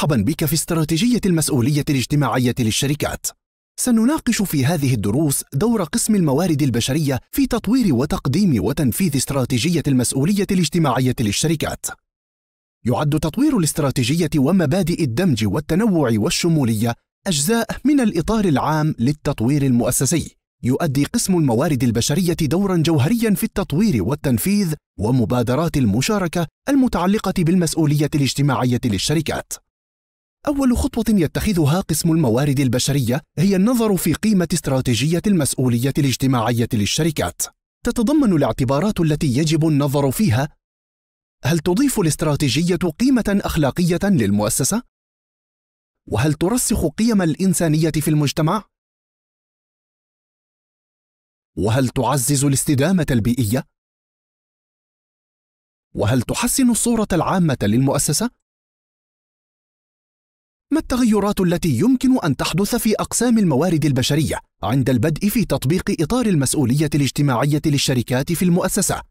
مرحبا بك في استراتيجية المسؤولية الاجتماعية للشركات. سنناقش في هذه الدروس دور قسم الموارد البشرية في تطوير وتقديم وتنفيذ استراتيجية المسؤولية الاجتماعية للشركات. يعد تطوير الاستراتيجية ومبادئ الدمج والتنوع والشمولية أجزاء من الإطار العام للتطوير المؤسسي. يؤدي قسم الموارد البشرية دورا جوهريا في التطوير والتنفيذ ومبادرات المشاركة المتعلقة بالمسؤولية الاجتماعية للشركات. أول خطوة يتخذها قسم الموارد البشرية هي النظر في قيمة استراتيجية المسؤولية الاجتماعية للشركات. تتضمن الاعتبارات التي يجب النظر فيها هل تضيف الاستراتيجية قيمة أخلاقية للمؤسسة؟ وهل ترسخ قيم الإنسانية في المجتمع؟ وهل تعزز الاستدامة البيئية؟ وهل تحسن الصورة العامة للمؤسسة؟ ما التغيرات التي يمكن أن تحدث في أقسام الموارد البشرية عند البدء في تطبيق إطار المسؤولية الاجتماعية للشركات في المؤسسة؟